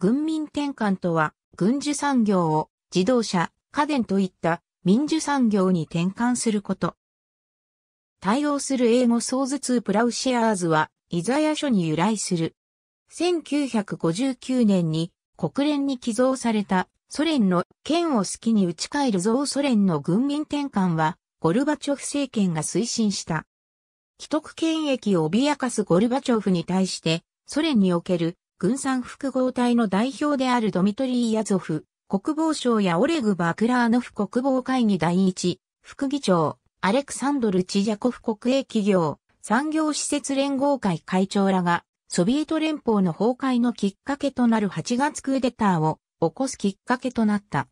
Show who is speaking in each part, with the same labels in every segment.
Speaker 1: 軍民転換とは、軍需産業を自動車、家電といった民需産業に転換すること。対応する英語ソーズ2プラウシェアーズは、イザヤ書に由来する。1959年に国連に寄贈されたソ連の剣を好きに打ち返る増ソ連の軍民転換は、ゴルバチョフ政権が推進した。既得権益を脅かすゴルバチョフに対して、ソ連における軍産複合体の代表であるドミトリー・ヤゾフ、国防省やオレグ・バクラーノフ国防会議第一、副議長、アレクサンドル・チジャコフ国営企業、産業施設連合会会長らが、ソビエト連邦の崩壊のきっかけとなる8月クーデターを起こすきっかけとなった。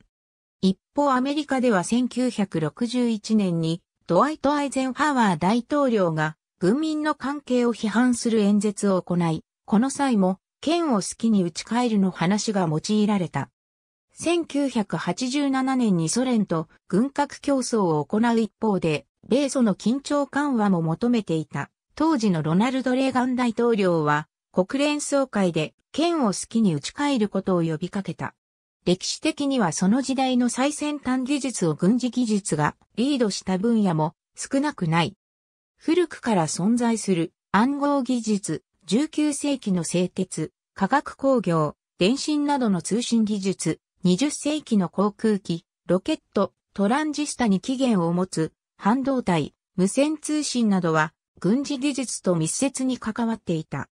Speaker 1: 一方アメリカでは1961年にドワイト・アイゼンハワー大統領が軍民の関係を批判する演説を行い、この際も剣を好きに打ち返るの話が用いられた。1987年にソ連と軍拡競争を行う一方で、米ソの緊張緩和も求めていた。当時のロナルド・レーガン大統領は、国連総会で剣を好きに打ち返ることを呼びかけた。歴史的にはその時代の最先端技術を軍事技術がリードした分野も少なくない。古くから存在する暗号技術、19世紀の製鉄、化学工業、電信などの通信技術、20世紀の航空機、ロケット、トランジスタに起源を持つ、半導体、無線通信などは、軍事技術と密接に関わっていた。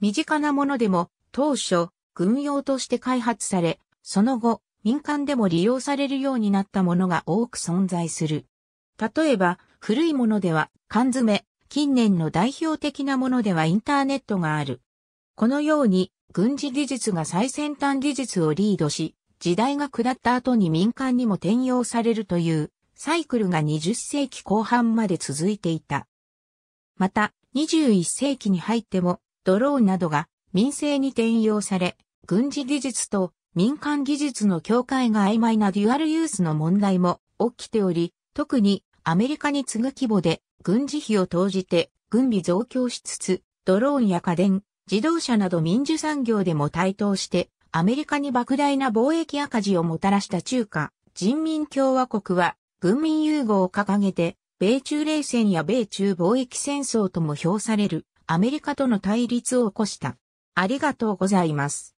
Speaker 1: 身近なものでも、当初、軍用として開発され、その後、民間でも利用されるようになったものが多く存在する。例えば、古いものでは、缶詰、近年の代表的なものではインターネットがある。このように、軍事技術が最先端技術をリードし、時代が下った後に民間にも転用されるというサイクルが20世紀後半まで続いていた。また、21世紀に入ってもドローンなどが民生に転用され、軍事技術と民間技術の境界が曖昧なデュアルユースの問題も起きており、特にアメリカに次ぐ規模で軍事費を投じて軍備増強しつつ、ドローンや家電、自動車など民需産業でも台頭して、アメリカに莫大な貿易赤字をもたらした中華、人民共和国は、軍民融合を掲げて、米中冷戦や米中貿易戦争とも評される、アメリカとの対立を起こした。ありがとうございます。